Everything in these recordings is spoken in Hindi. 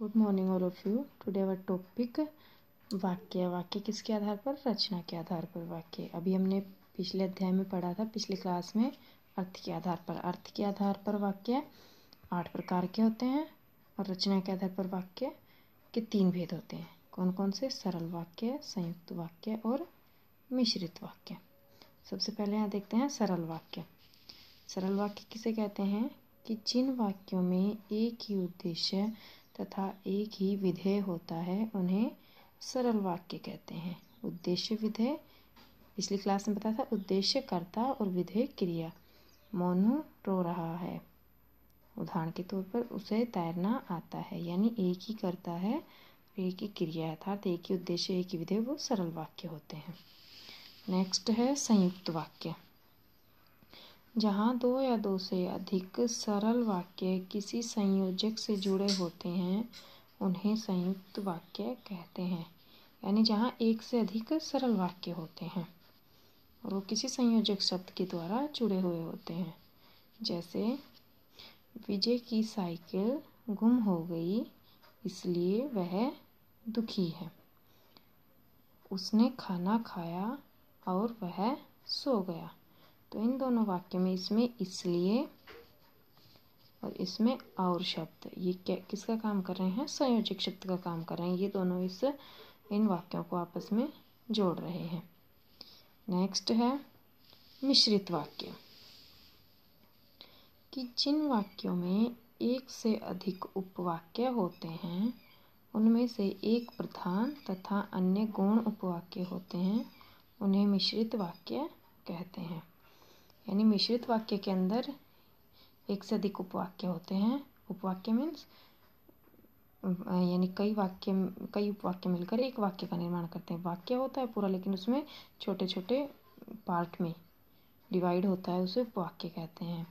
good morning all of you today our topic वाक्य वाक्य किसके आधार पर रचना के आधार पर वाक्य अभी हमने पिछले अध्याय में पढ़ा था पिछले क्लास में अर्थ के आधार पर अर्थ के आधार पर वाक्य आठ प्रकार के होते हैं और रचना के आधार पर वाक्य के तीन भेद होते हैं कौन कौन से सरल वाक्य संयुक्त वाक्य और मिश्रित वाक्य सबसे पहले यहाँ देखते हैं सरल वाक्य सरल वाक्य किसे कहते हैं कि जिन वाक्यों में एक ही उद्देश्य तथा एक ही विधेय होता है उन्हें सरल वाक्य कहते हैं उद्देश्य विधेय पिछली क्लास में बताया था उद्देश्य कर्ता और विधेय क्रिया मोनू रो रहा है उदाहरण के तौर पर उसे तैरना आता है यानी एक ही करता है एक ही क्रिया अर्थात एक ही उद्देश्य एक ही विधेय वो सरल वाक्य होते हैं नेक्स्ट है संयुक्त वाक्य जहाँ दो या दो से अधिक सरल वाक्य किसी संयोजक से जुड़े होते हैं उन्हें संयुक्त वाक्य कहते हैं यानी जहाँ एक से अधिक सरल वाक्य होते हैं और वो किसी संयोजक शब्द के द्वारा जुड़े हुए होते हैं जैसे विजय की साइकिल गुम हो गई इसलिए वह दुखी है उसने खाना खाया और वह सो गया तो इन दोनों वाक्यों में इसमें इसलिए और इसमें और शब्द ये क्या किसका काम कर रहे हैं संयोजक शब्द का काम कर रहे हैं ये दोनों इस इन वाक्यों को आपस में जोड़ रहे हैं नेक्स्ट है मिश्रित वाक्य कि जिन वाक्यों में एक से अधिक उपवाक्य होते हैं उनमें से एक प्रधान तथा अन्य गौण उपवाक्य होते हैं उन्हें मिश्रित वाक्य कहते हैं यानी मिश्रित वाक्य के अंदर एक से अधिक उपवाक्य होते हैं उपवाक्य मीन्स यानी कई वाक्य कई उपवाक्य मिलकर एक वाक्य का निर्माण करते हैं वाक्य होता है पूरा लेकिन उसमें छोटे छोटे पार्ट में डिवाइड होता है उसे उपवाक्य कहते हैं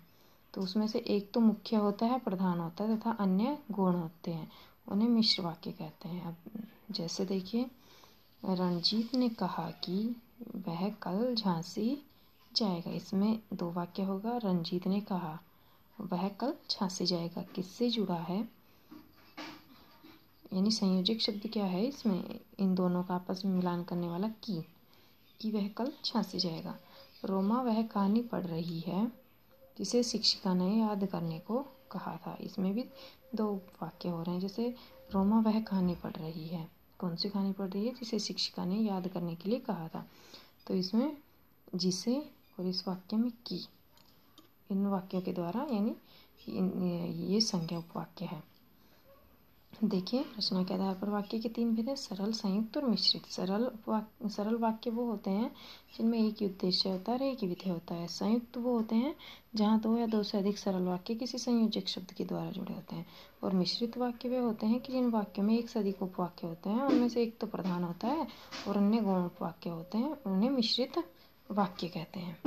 तो उसमें से एक तो मुख्य होता है प्रधान होता है तथा अन्य गुण होते हैं उन्हें मिश्र वाक्य कहते हैं अब जैसे देखिए रणजीत ने कहा कि वह कल झांसी जाएगा इसमें दो वाक्य होगा रंजीत ने कहा वह कल झांसी जाएगा किससे जुड़ा है यानी संयोजक शब्द क्या है इसमें इन दोनों का आपस में मिलान करने वाला की कि वह कल झांसी जाएगा रोमा वह कहानी पढ़ रही है जिसे शिक्षिका ने याद करने को कहा था इसमें भी दो वाक्य हो रहे हैं जैसे रोमा वह कहानी पढ़ रही है कौन सी कहानी पढ़ रही है जिसे शिक्षिका ने याद करने के लिए कहा था तो इसमें जिसे और इस वाक्य में की इन वाक्यों के द्वारा यानी ये संज्ञा उपवाक्य है देखिए रचना के आधार पर वाक्य के तीन भेद हैं सरल संयुक्त और मिश्रित सरल उपवाक्य सरल वाक्य वो होते हैं जिनमें एक ही उद्देश्य होता है और एक ही विधेय होता है संयुक्त वो होते हैं जहाँ दो या दो से अधिक सरल वाक्य किसी संयोजक शब्द के द्वारा जुड़े होते हैं और मिश्रित वाक्य वे होते हैं कि जिन वाक्यों में एक से अधिक उपवाक्य होते हैं उनमें से एक तो प्रधान होता है और अन्य गौण उपवाक्य होते हैं उन्हें मिश्रित वाक्य कहते हैं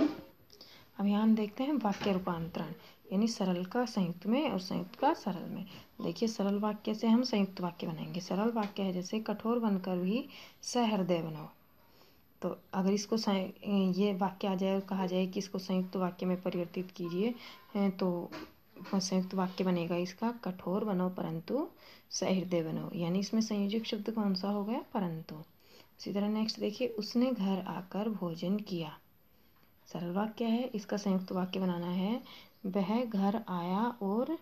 अब यहाँ हम देखते हैं वाक्य रूपांतरण यानी सरल का संयुक्त में और संयुक्त का सरल में देखिए सरल वाक्य से हम संयुक्त वाक्य बनाएंगे सरल वाक्य है जैसे कठोर बनकर भी सहृदय बनाओ तो अगर इसको ये वाक्य आ जाए कहा जाए कि इसको संयुक्त वाक्य में परिवर्तित कीजिए तो संयुक्त वाक्य बनेगा इसका कठोर बनो परंतु सहृदय बनो यानी इसमें संयोजक शब्द कौन सा हो गया परंतु इसी तरह नेक्स्ट देखिए उसने घर आकर भोजन किया सरल वाक्य है इसका संयुक्त वाक्य बनाना है वह घर आया और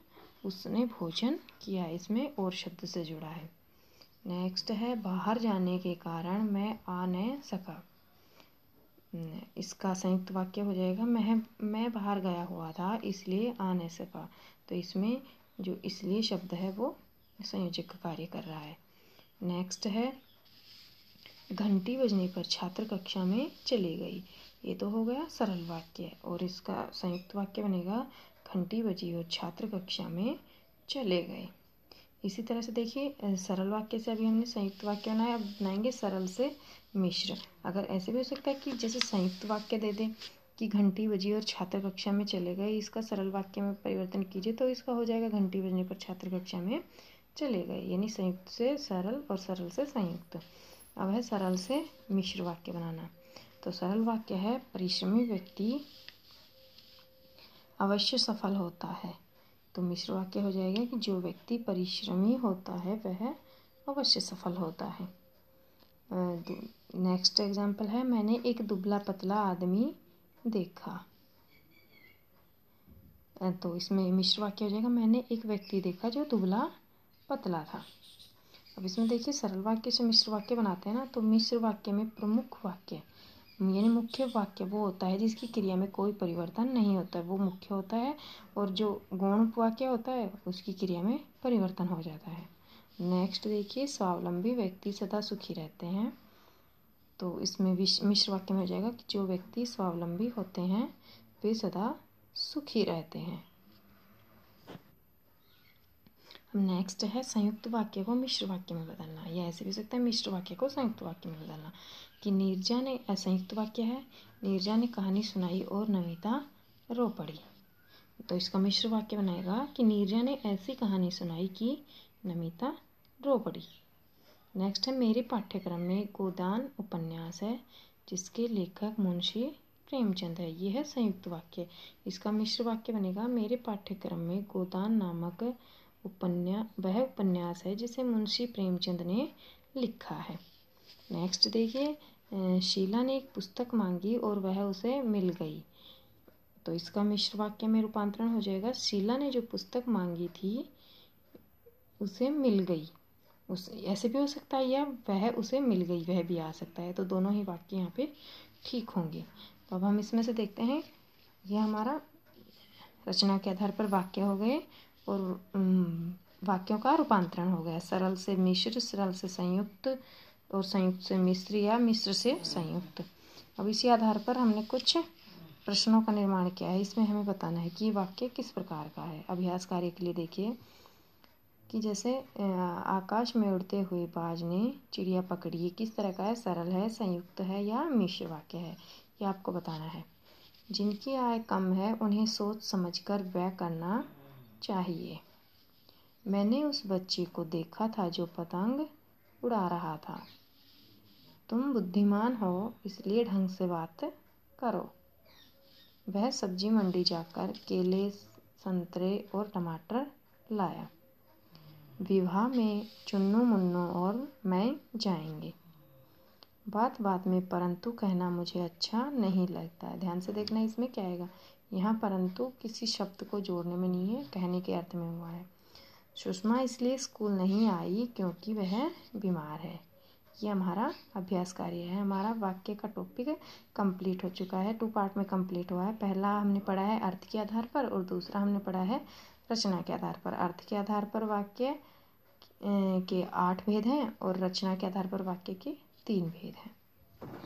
उसने भोजन किया इसमें और शब्द से जुड़ा है नेक्स्ट है बाहर जाने के कारण मैं आ नहीं सका इसका संयुक्त वाक्य हो जाएगा मैं मैं बाहर गया हुआ था इसलिए आ नहीं सका तो इसमें जो इसलिए शब्द है वो संयोजक कार्य कर रहा है नेक्स्ट है घंटी बजने पर छात्र कक्षा में चली गई ये तो हो गया सरल वाक्य और इसका संयुक्त वाक्य बनेगा घंटी बजी और छात्र कक्षा में चले गए इसी तरह से देखिए सरल वाक्य से अभी हमने संयुक्त वाक्य बनाया अब बनाएंगे सरल से मिश्र अगर ऐसे भी हो सकता है कि जैसे संयुक्त वाक्य दे दें कि घंटी बजी और छात्र कक्षा में चले गए इसका सरल वाक्य में परिवर्तन कीजिए तो इसका हो जाएगा घंटी बजने पर छात्र कक्षा में चले गए यानी संयुक्त से सरल और सरल से संयुक्त अब है सरल से मिश्र वाक्य बनाना तो सरल वाक्य है परिश्रमी व्यक्ति अवश्य सफल होता है तो मिश्र वाक्य हो जाएगा कि जो व्यक्ति परिश्रमी होता है वह अवश्य सफल होता है नेक्स्ट एग्जाम्पल है मैंने एक दुबला पतला आदमी देखा तो इसमें मिश्र वाक्य हो जाएगा मैंने एक व्यक्ति देखा जो दुबला पतला था अब इसमें देखिए सरल वाक्य से मिश्र वाक्य बनाते हैं ना तो मिश्र वाक्य में प्रमुख वाक्य यानी मुख्य वाक्य वो होता है जिसकी क्रिया में कोई परिवर्तन नहीं होता है वो मुख्य होता है और जो गौण वाक्य होता है उसकी क्रिया में परिवर्तन हो जाता है नेक्स्ट देखिए स्वावलंबी व्यक्ति सदा सुखी रहते हैं तो इसमें मिश्र वाक्य में हो जाएगा कि जो व्यक्ति स्वावलंबी होते हैं वे सदा सुखी रहते हैं नेक्स्ट है संयुक्त वाक्य को मिश्र वाक्य में बदलना या ऐसे भी हो सकता है मिश्र वाक्य को संयुक्त वाक्य में बदलना कि नीरजा ने संयुक्त वाक्य है नीरजा ने कहानी सुनाई और नमिता रो पड़ी तो इसका मिश्र वाक्य बनाएगा कि नीरजा ने ऐसी कहानी सुनाई कि नमिता रो पड़ी नेक्स्ट है मेरे पाठ्यक्रम में गोदान उपन्यास है जिसके लेखक मुंशी प्रेमचंद है ये है संयुक्त वाक्य इसका मिश्र वाक्य बनेगा मेरे पाठ्यक्रम में गोदान नामक उपन्या वह उपन्यास है जिसे मुंशी प्रेमचंद ने लिखा है नेक्स्ट देखिए शीला ने एक पुस्तक मांगी और वह उसे मिल गई तो इसका मिश्र वाक्य में रूपांतरण हो जाएगा शीला ने जो पुस्तक मांगी थी उसे मिल गई उस ऐसे भी हो सकता है या वह उसे मिल गई वह भी आ सकता है तो दोनों ही वाक्य यहाँ पे ठीक होंगे तो अब हम इसमें से देखते हैं यह हमारा रचना के आधार पर वाक्य हो गए और वाक्यों का रूपांतरण हो गया सरल से मिश्र सरल से संयुक्त और संयुक्त से मिश्र या मिश्र से संयुक्त अब इसी आधार पर हमने कुछ प्रश्नों का निर्माण किया है इसमें हमें बताना है कि वाक्य किस प्रकार का है अभ्यास कार्य के लिए देखिए कि जैसे आकाश में उड़ते हुए बाज ने चिड़िया पकड़ी है किस तरह का है सरल है संयुक्त है या मिश्र वाक्य है ये आपको बताना है जिनकी आय कम है उन्हें सोच समझकर व्यय करना चाहिए मैंने उस बच्चे को देखा था जो पतंग उड़ा रहा था तुम बुद्धिमान हो इसलिए ढंग से बात करो वह सब्जी मंडी जाकर केले संतरे और टमाटर लाया विवाह में चुन्नू मुन्नु और मैं जाएंगे बात बात में परंतु कहना मुझे अच्छा नहीं लगता है ध्यान से देखना इसमें क्या आएगा यहाँ परंतु किसी शब्द को जोड़ने में नहीं है कहने के अर्थ में हुआ है सुषमा इसलिए स्कूल नहीं आई क्योंकि वह बीमार है ये हमारा अभ्यास कार्य है हमारा वाक्य का टॉपिक कंप्लीट हो चुका है टू पार्ट में कंप्लीट हुआ है पहला हमने पढ़ा है अर्थ के आधार पर और दूसरा हमने पढ़ा है रचना के आधार पर अर्थ के आधार पर वाक्य के आठ भेद हैं और रचना के आधार पर वाक्य के तीन भेद हैं